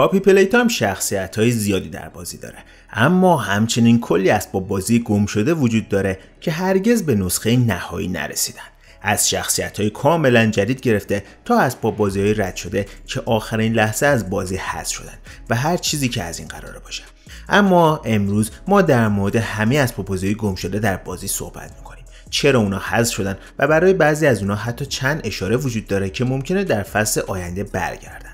کاپی پلیت هم شخصیت های زیادی در بازی داره اما همچنین کلی اسباب بازی گم شده وجود داره که هرگز به نسخه نهایی نرسیدن از شخصیت های کاملا جدید گرفته تا از با بازی های رد شده که آخرین لحظه از بازی حذف شدن و هر چیزی که از این قراره باشه اما امروز ما در مورد همه از بازی گم شده در بازی صحبت میکنیم چرا اونا حذف شدن و برای بعضی از اونا حتی چند اشاره وجود داره که ممکنه در فصل آینده برگردن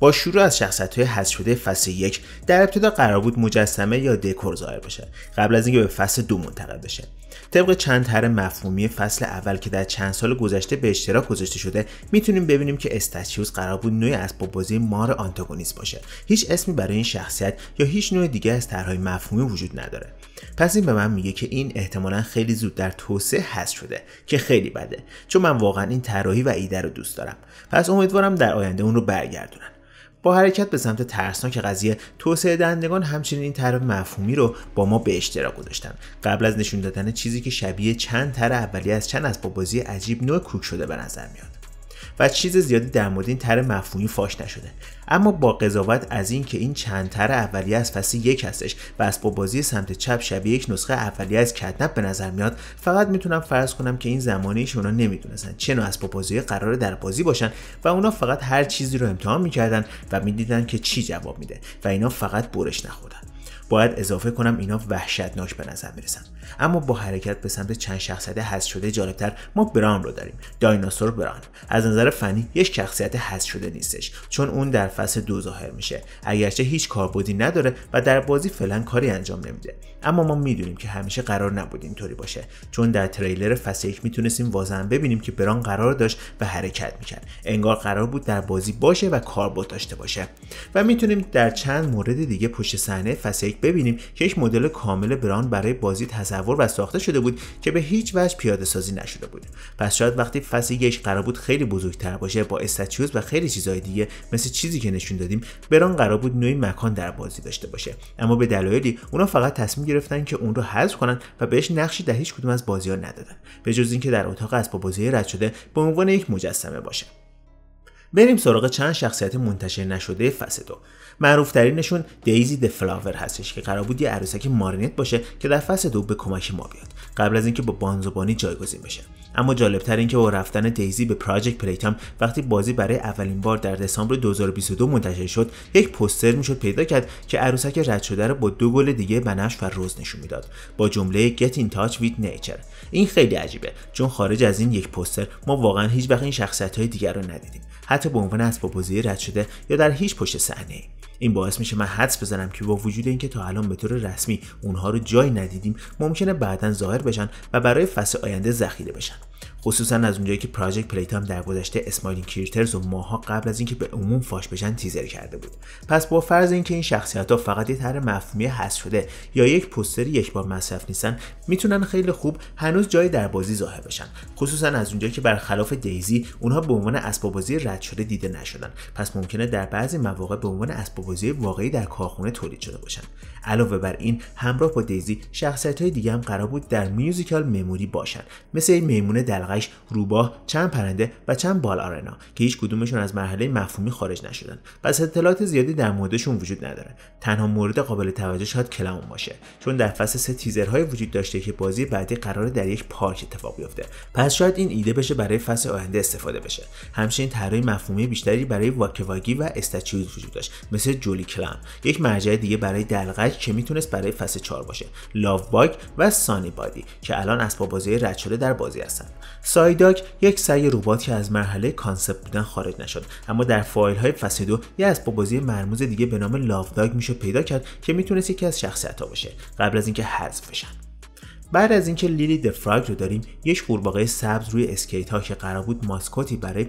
با شروع از شخصیت های حذف شده فصل یک در ابتدا قرار بود مجسمه یا دکور ظاهر بشه قبل از اینکه به فصل دو منتقل بشه طبق چند تر مفهومی فصل اول که در چند سال گذشته به اشتراک گذاشته شده میتونیم ببینیم که استاتیوس قرار بود نوع اسباب بازی مار آنتاگونیست باشه هیچ اسمی برای این شخصیت یا هیچ نوع دیگه از طرحهای مفهومی وجود نداره پس این به من میگه که این احتمالا خیلی زود در توسعه هست شده که خیلی بده چون من واقعا این طراحی و ایده رو دوست دارم پس امیدوارم در آینده اون رو برگردونن با حرکت به سمت ترسناک قضیه توسعه دندگان همچنین این طرح مفهومی رو با ما به اشتراک گذاشتن قبل از نشون دادن چیزی که شبیه چند تر اولیه از چند با بازی عجیب نوع کوک شده به نظر میاد و چیز زیادی در مورد این تر مفهومی فاش نشده اما با قضاوت از اینکه این چند تر اولیه از فصل یک هستش و با بازی سمت چپ شبیه یک نسخه اولیه از کتنب به نظر میاد فقط میتونم فرض کنم که این زمانی اونا نمیدونستن چه نوع قرار بازی قرار در بازی باشن و اونا فقط هر چیزی رو امتحان میکردن و میدیدن که چی جواب میده و اینا فقط برش نخوردن باید اضافه کنم اینا وحشتناک به نظر میرسن اما با حرکت به سمت چند شخصیت حذف شده جالبتر ما بران رو داریم دایناسور بران. از نظر فنی یک شخصیت حذف شده نیستش چون اون در فصل دو ظاهر میشه اگرچه هیچ کاربودی نداره و در بازی فعلا کاری انجام نمیده اما ما میدونیم که همیشه قرار نبود اینطوری باشه چون در تریلر فصل یک میتونستیم واضحا ببینیم که بران قرار داشت و حرکت میکرد انگار قرار بود در بازی باشه و کاربود داشته باشه و میتونیم در چند مورد دیگه پشت صحنه فصل ببینیم که یک مدل کامل بران برای بازی تصور و ساخته شده بود که به هیچ وجه پیاده سازی نشده بود پس شاید وقتی فصل یک قرار بود خیلی بزرگتر باشه با استاتیوز و خیلی چیزهای دیگه مثل چیزی که نشون دادیم بران قرار بود نوعی مکان در بازی داشته باشه اما به دلایلی اونا فقط تصمیم گرفتن که اون رو حذف کنن و بهش نقشی در هیچ کدوم از بازی ندادن به جز اینکه در اتاق اسباب بازی رد شده به عنوان یک مجسمه باشه بریم سراغ چند شخصیت منتشر نشده فصل دو معروف ترینشون دیزی د فلاور هستش که قرار بود یه عروسک مارینت باشه که در فصل دو به کمک ما بیاد قبل از اینکه با بانزوبانی جایگزین بشه اما جالبتر این که با رفتن دیزی به پراجکت پلیتم وقتی بازی برای اولین بار در دسامبر 2022 منتشر شد یک پوستر میشد پیدا کرد که عروسک رد شده رو با دو گل دیگه بنفش و روز نشون میداد با جمله گت این تاچ ویت نیچر این خیلی عجیبه چون خارج از این یک پوستر ما واقعا هیچ وقت این شخصیت های دیگر رو ندیدیم حتی به عنوان اسباب بازی رد شده یا در هیچ پشت صحنه این باعث میشه من حدس بزنم که با وجود اینکه تا الان به طور رسمی اونها رو جای ندیدیم ممکنه بعدا ظاهر بشن و برای فصل آینده ذخیره بشن خصوصا از اونجایی که پراجکت پلیت در گذشته اسمایلین کریترز و ماها قبل از اینکه به عموم فاش بشن تیزر کرده بود پس با فرض اینکه این شخصیت ها فقط یه طرح مفهومی هست شده یا یک پوستری یک بار مصرف نیستن میتونن خیلی خوب هنوز جای در بازی ظاهر بشن خصوصا از اونجایی که برخلاف دیزی اونها به عنوان اسباب بازی رد شده دیده نشدن پس ممکنه در بعضی مواقع به عنوان اسباب بازی واقعی در کارخونه تولید شده باشن علاوه بر این همراه با دیزی شخصیت های دیگه هم قرار بود در میوزیکال مموری باشن مثل میمونه دلغش روباه چند پرنده و چند بال آرنا که هیچ کدومشون از مرحله مفهومی خارج نشدن پس اطلاعات زیادی در موردشون وجود نداره تنها مورد قابل توجه شاید کلمون باشه چون در فصل سه تیزرهایی وجود داشته که بازی بعدی قرار در یک پارک اتفاق بیفته پس شاید این ایده بشه برای فصل آینده استفاده بشه همچنین طرحهای مفهومی بیشتری برای واکواگی و استچیوز وجود داشت مثل جولی کلان یک مرجع دیگه برای دلغک که میتونست برای فصل 4 باشه لاو باگ و سانی بادی که الان اسباب بازی رد شده در بازی هستن هستند. سایداک یک سعی ربات که از مرحله کانسپت بودن خارج نشد اما در فایل های فسیدو یه اسباب بازی مرموز دیگه به نام لاو داگ میشه پیدا کرد که میتونست یکی از شخصیت ها باشه قبل از اینکه حذف بشن بعد از اینکه لیلی دفراگ رو داریم یک قورباغه سبز روی اسکیت ها که قرار بود ماسکوتی برای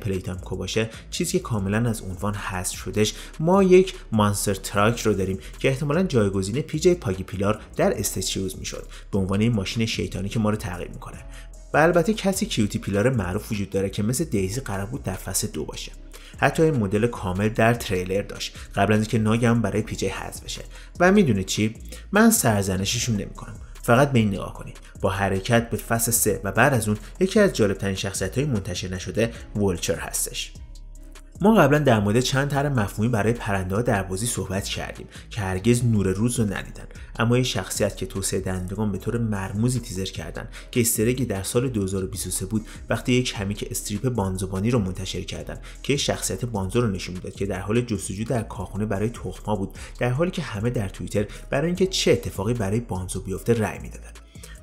کو باشه چیزی که کاملا از عنوان حذف شدش ما یک مانستر تراک رو داریم که احتمالا جایگزین پیجی پاگی پیلار در استچیوز میشد به عنوان ماشین شیطانی که ما رو تعقیب میکنه و البته کسی کیوتی پیلار معروف وجود داره که مثل دیزی قرار بود در فصل دو باشه حتی این مدل کامل در تریلر داشت قبل از اینکه ناگهان برای پیجی حذف بشه و میدونه چی من سرزنششون نمیکنم فقط به این نگاه کنید با حرکت به فصل 3 و بعد از اون یکی از جالبترین شخصیت های منتشر نشده ولچر هستش ما قبلا در مورد چند طرح مفهومی برای پرنده ها در بازی صحبت کردیم که هرگز نور روز رو ندیدن اما یه شخصیت که توسعه دهندگان به طور مرموزی تیزر کردن که استرگی در سال 2023 بود وقتی یک که استریپ بانزوبانی رو منتشر کردن که یه شخصیت بانزو رو نشون میداد که در حال جستجو در کارخونه برای تخما بود در حالی که همه در توییتر برای اینکه چه اتفاقی برای بانزو بیفته رأی میدادن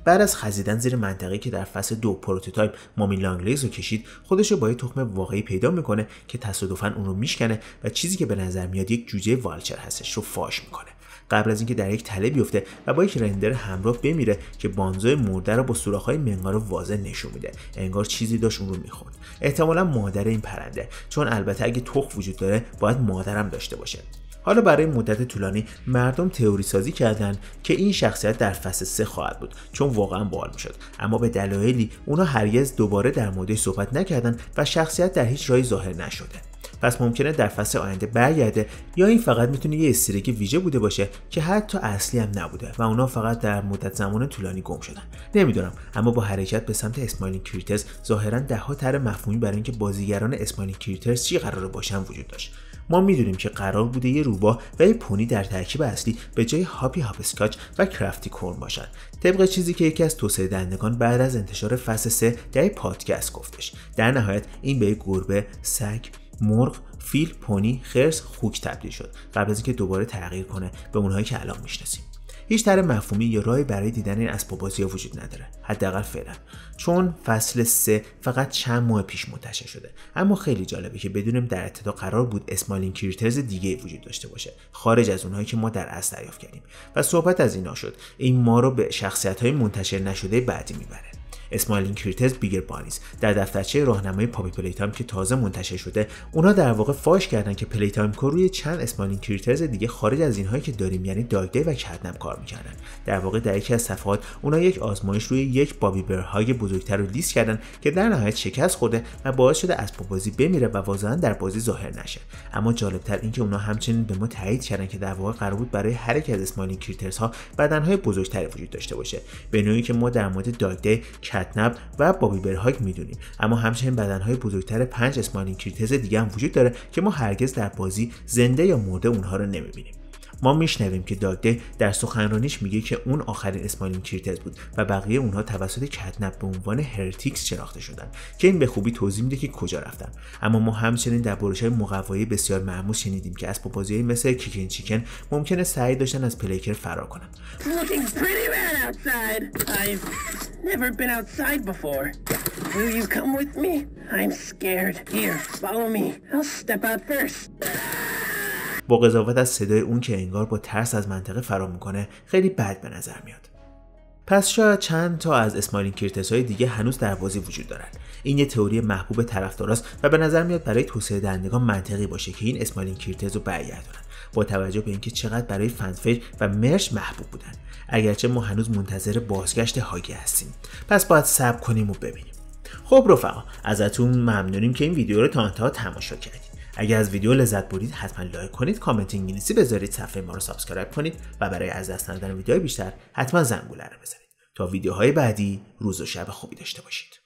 بعد از خزیدن زیر منطقه که در فصل دو پروتوتایپ مامی لانگلیز رو کشید خودش رو با یه تخم واقعی پیدا میکنه که تصادفا اون رو میشکنه و چیزی که به نظر میاد یک جوجه والچر هستش رو فاش میکنه قبل از اینکه در یک تله بیفته و با یک رندر همراه بمیره که بانزای مرده رو با سوراخ‌های منقار واضح نشون میده انگار چیزی داشت اون رو میخورد احتمالا مادر این پرنده چون البته اگه تخم وجود داره باید مادرم داشته باشه حالا برای مدت طولانی مردم تئوری سازی کردند که این شخصیت در فصل 3 خواهد بود چون واقعا باحال میشد اما به دلایلی اونا هرگز دوباره در موردش صحبت نکردن و شخصیت در هیچ جایی ظاهر نشده پس ممکنه در فصل آینده برگرده یا این فقط میتونه یه استریک ویژه بوده باشه که حتی اصلی هم نبوده و اونا فقط در مدت زمان طولانی گم شدن نمیدونم اما با حرکت به سمت اسمایلین کریترز ظاهرا دهها تر مفهومی برای اینکه بازیگران اسمایلین کریترز چی قرار باشن وجود داشت ما میدونیم که قرار بوده یه روبا و یه پونی در ترکیب اصلی به جای هاپی هاپسکاچ و کرافتی کورن باشد. طبق چیزی که یکی از توسعه دهندگان بعد از انتشار فصل 3 در پادکست گفتش در نهایت این به گربه سگ مرغ فیل پونی خرس خوک تبدیل شد قبل از اینکه دوباره تغییر کنه به اونهایی که الان میشناسیم هیچ طرح مفهومی یا راهی برای دیدن این بازی ها وجود نداره حداقل فعلا چون فصل 3 فقط چند ماه پیش منتشر شده اما خیلی جالبه که بدونیم در ابتدا قرار بود اسمالین کریترز دیگه وجود داشته باشه خارج از اونهایی که ما در اصل دریافت کردیم و صحبت از اینا شد این ما رو به شخصیت های منتشر نشده بعدی میبره اسمایلین کریتز بیگر بانیز در دفترچه راهنمای پاپی پلی تایم که تازه منتشر شده اونا در واقع فاش کردن که پلی تایم کو روی چند اسمایلین کریتز دیگه خارج از اینهایی که داریم یعنی داگدی و کردنم کار میکردن در واقع در یکی از صفحات اونا یک آزمایش روی یک بابی برهای بزرگتر رو لیست کردن که در نهایت شکست خورده و باعث شده از بازی بمیره و واضحا در بازی ظاهر نشه اما جالبتر اینکه اونا همچنین به ما تایید کردن که در واقع قرار بود برای هر یک از اسمایلین کریترز ها بدنهای بزرگتری وجود داشته باشه به نوعی که ما در مورد داگدی کتنب و بابی برهاگ میدونیم اما همچنین بدنهای بزرگتر پنج اسمالین کریتز دیگه هم وجود داره که ما هرگز در بازی زنده یا مرده اونها رو نمیبینیم ما میشنویم که داگده در سخنرانیش میگه که اون آخرین اسمالین کریتز بود و بقیه اونها توسط کتنب به عنوان هرتیکس شناخته شدن که این به خوبی توضیح میده که کجا رفتن اما ما همچنین در بروش های مقوایی بسیار معموز شنیدیم که از بازی مثل کیکن چیکن ممکنه سعی داشتن از پلیکر فرار کنن Never been outside before. come with me? I'm scared. Here, follow me. I'll step out first. با قضاوت از صدای اون که انگار با ترس از منطقه فرار میکنه خیلی بد به نظر میاد پس شاید چند تا از اسمایلین کیرتس های دیگه هنوز در بازی وجود دارن این یه تئوری محبوب طرفداراست و به نظر میاد برای توسعه دندگان منطقی باشه که این اسمایلین کیرتز رو برگردونن با توجه به اینکه چقدر برای فنفیج و مرچ محبوب بودن اگرچه ما هنوز منتظر بازگشت هاگی هستیم پس باید صبر کنیم و ببینیم خب رفقا ازتون ممنونیم که این ویدیو رو تا انتها تماشا کردید اگر از ویدیو لذت برید حتما لایک کنید کامنت انگلیسی بذارید صفحه ما رو سابسکرایب کنید و برای از دست ندادن ویدیوهای بیشتر حتما زنگوله رو بزنید تا ویدیوهای بعدی روز و شب خوبی داشته باشید